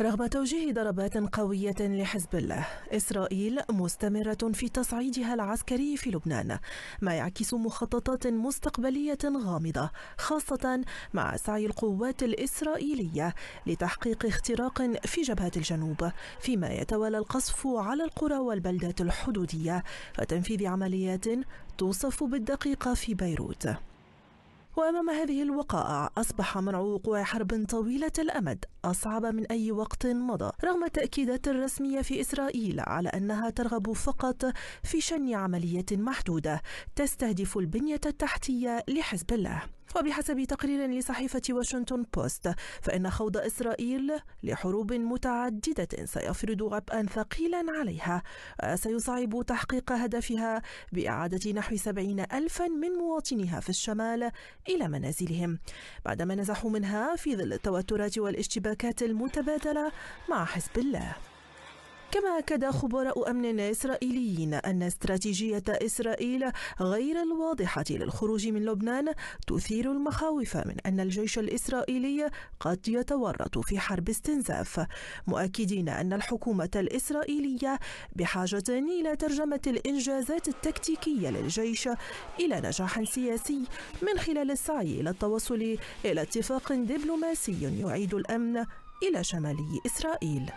رغم توجيه ضربات قوية لحزب الله، إسرائيل مستمرة في تصعيدها العسكري في لبنان، ما يعكس مخططات مستقبلية غامضة، خاصة مع سعي القوات الإسرائيلية لتحقيق اختراق في جبهة الجنوب، فيما يتوالى القصف على القرى والبلدات الحدودية وتنفيذ عمليات توصف بالدقيقة في بيروت. وأمام هذه الوقائع أصبح منع وقوع حرب طويلة الأمد أصعب من أي وقت مضى رغم التأكيدات الرسمية في إسرائيل على أنها ترغب فقط في شن عملية محدودة تستهدف البنية التحتية لحزب الله وبحسب تقرير لصحيفة واشنطن بوست فإن خوض إسرائيل لحروب متعددة سيفرض عبئا ثقيلا عليها سيصعب تحقيق هدفها بإعادة نحو سبعين ألفا من مواطنيها في الشمال إلى منازلهم بعدما نزحوا منها في ظل التوترات والاشتباكات المتبادلة مع حزب الله كما أكد خبراء أمن إسرائيليين أن استراتيجية إسرائيل غير الواضحة للخروج من لبنان تثير المخاوف من أن الجيش الإسرائيلي قد يتورط في حرب استنزاف مؤكدين أن الحكومة الإسرائيلية بحاجة إلى ترجمة الإنجازات التكتيكية للجيش إلى نجاح سياسي من خلال السعي إلى التوصل إلى اتفاق دبلوماسي يعيد الأمن إلى شمالي إسرائيل